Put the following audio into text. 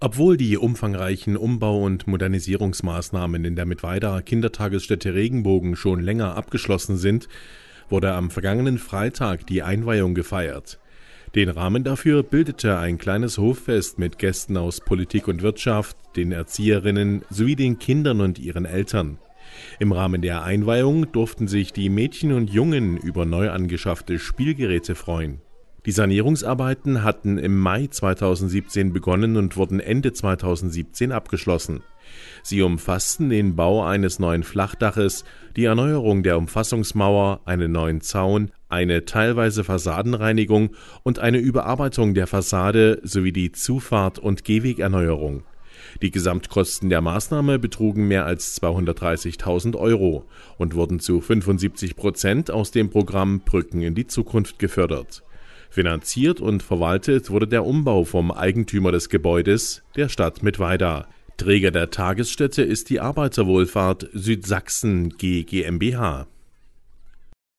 Obwohl die umfangreichen Umbau- und Modernisierungsmaßnahmen in der Mittweider Kindertagesstätte Regenbogen schon länger abgeschlossen sind, wurde am vergangenen Freitag die Einweihung gefeiert. Den Rahmen dafür bildete ein kleines Hoffest mit Gästen aus Politik und Wirtschaft, den Erzieherinnen sowie den Kindern und ihren Eltern. Im Rahmen der Einweihung durften sich die Mädchen und Jungen über neu angeschaffte Spielgeräte freuen. Die Sanierungsarbeiten hatten im Mai 2017 begonnen und wurden Ende 2017 abgeschlossen. Sie umfassten den Bau eines neuen Flachdaches, die Erneuerung der Umfassungsmauer, einen neuen Zaun, eine teilweise Fassadenreinigung und eine Überarbeitung der Fassade sowie die Zufahrt- und Gehwegerneuerung. Die Gesamtkosten der Maßnahme betrugen mehr als 230.000 Euro und wurden zu 75 Prozent aus dem Programm Brücken in die Zukunft gefördert. Finanziert und verwaltet wurde der Umbau vom Eigentümer des Gebäudes, der Stadt Mittweida. Träger der Tagesstätte ist die Arbeiterwohlfahrt Südsachsen (G GmbH